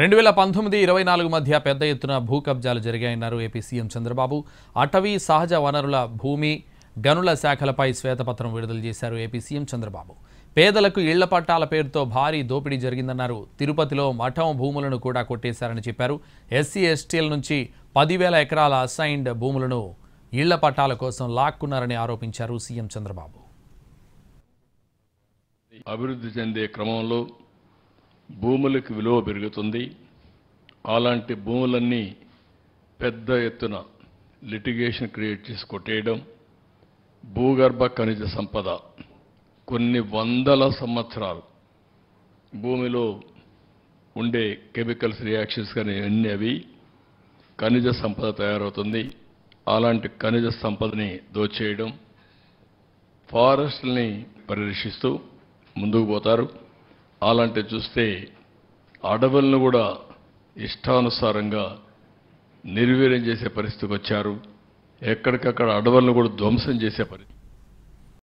రెండు వేల పంతొమ్మిది ఇరవై నాలుగు మధ్య పెద్ద ఎత్తున భూ కబ్జాలు జరిగాయన్నారు ఏపీ సీఎం చంద్రబాబు అటవీ సహజ వనరుల భూమి గనుల శాఖలపై శ్వేతపత్రం విడుదల చేశారు ఏపీ సీఎం చంద్రబాబు పేదలకు ఇళ్ల పట్టాల పేరుతో భారీ దోపిడీ జరిగిందన్నారు తిరుపతిలో మఠం భూములను కూడా కొట్టేశారని చెప్పారు ఎస్సీ ఎస్టీల నుంచి పదివేల ఎకరాల అసైన్డ్ భూములను ఇళ్ల పట్టాల కోసం లాక్కున్నారని ఆరోపించారు సీఎం చంద్రబాబు అభివృద్ధి చెందే క్రమంలో భూములకు విలువ పెరుగుతుంది అలాంటి భూములన్నీ పెద్ద ఎత్తున లిటిగేషన్ క్రియేట్ చేసి కొట్టేయడం భూగర్భ ఖనిజ సంపద కొన్ని వందల సంవత్సరాలు భూమిలో ఉండే కెమికల్స్ రియాక్షన్స్ కానీ అన్ని అవి ఖనిజ సంపద తయారవుతుంది అలాంటి ఖనిజ సంపదని దోచేయడం ఫారెస్ట్ని పరిరక్షిస్తూ ముందుకు పోతారు అలాంటి చూస్తే అడవులను కూడా ఇష్టానుసారంగా నిర్వీర్యం చేసే పరిస్థితికి వచ్చారు ఎక్కడికక్కడ అడవులను కూడా ధ్వంసం చేసే పరిస్థితి